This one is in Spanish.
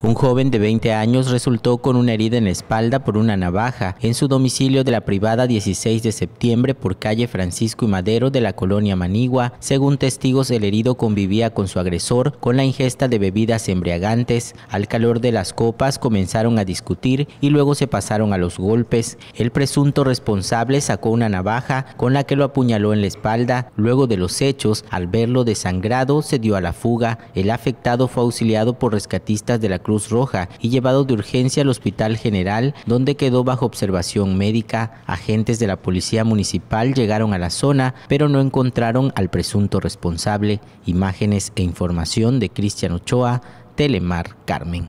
Un joven de 20 años resultó con una herida en la espalda por una navaja en su domicilio de la privada 16 de septiembre por calle Francisco y Madero de la colonia Manigua. Según testigos, el herido convivía con su agresor con la ingesta de bebidas embriagantes. Al calor de las copas comenzaron a discutir y luego se pasaron a los golpes. El presunto responsable sacó una navaja con la que lo apuñaló en la espalda. Luego de los hechos, al verlo desangrado, se dio a la fuga. El afectado fue auxiliado por rescatistas de la Cruz Roja y llevado de urgencia al Hospital General, donde quedó bajo observación médica. Agentes de la Policía Municipal llegaron a la zona, pero no encontraron al presunto responsable. Imágenes e información de Cristian Ochoa, Telemar Carmen.